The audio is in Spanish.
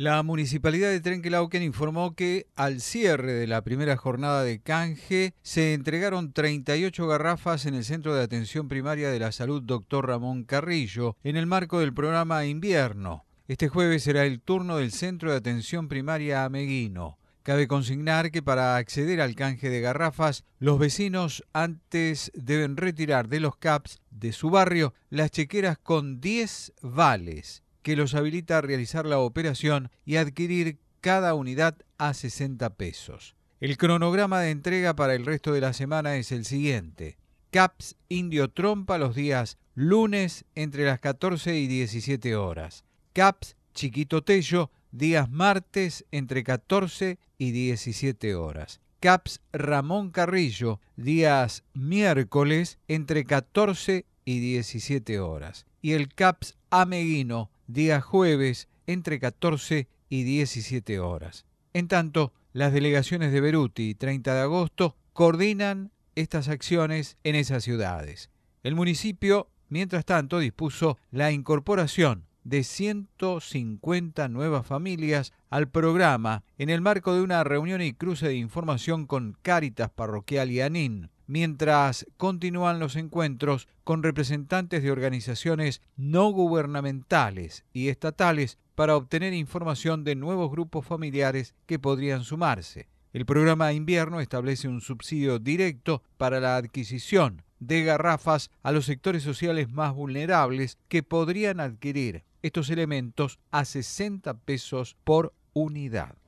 La municipalidad de Trenquelauquen informó que al cierre de la primera jornada de canje se entregaron 38 garrafas en el Centro de Atención Primaria de la Salud Dr. Ramón Carrillo en el marco del programa Invierno. Este jueves será el turno del Centro de Atención Primaria Ameguino. Cabe consignar que para acceder al canje de garrafas, los vecinos antes deben retirar de los CAPS de su barrio las chequeras con 10 vales que los habilita a realizar la operación y adquirir cada unidad a 60 pesos. El cronograma de entrega para el resto de la semana es el siguiente. CAPS Indio Trompa los días lunes entre las 14 y 17 horas. CAPS Chiquito Tello días martes entre 14 y 17 horas. CAPS Ramón Carrillo días miércoles entre 14 y 17 horas. Y el CAPS Ameguino día jueves, entre 14 y 17 horas. En tanto, las delegaciones de Beruti y 30 de agosto coordinan estas acciones en esas ciudades. El municipio, mientras tanto, dispuso la incorporación de 150 nuevas familias al programa en el marco de una reunión y cruce de información con Cáritas Parroquial y ANIN, mientras continúan los encuentros con representantes de organizaciones no gubernamentales y estatales para obtener información de nuevos grupos familiares que podrían sumarse. El programa Invierno establece un subsidio directo para la adquisición de garrafas a los sectores sociales más vulnerables que podrían adquirir estos elementos a 60 pesos por unidad.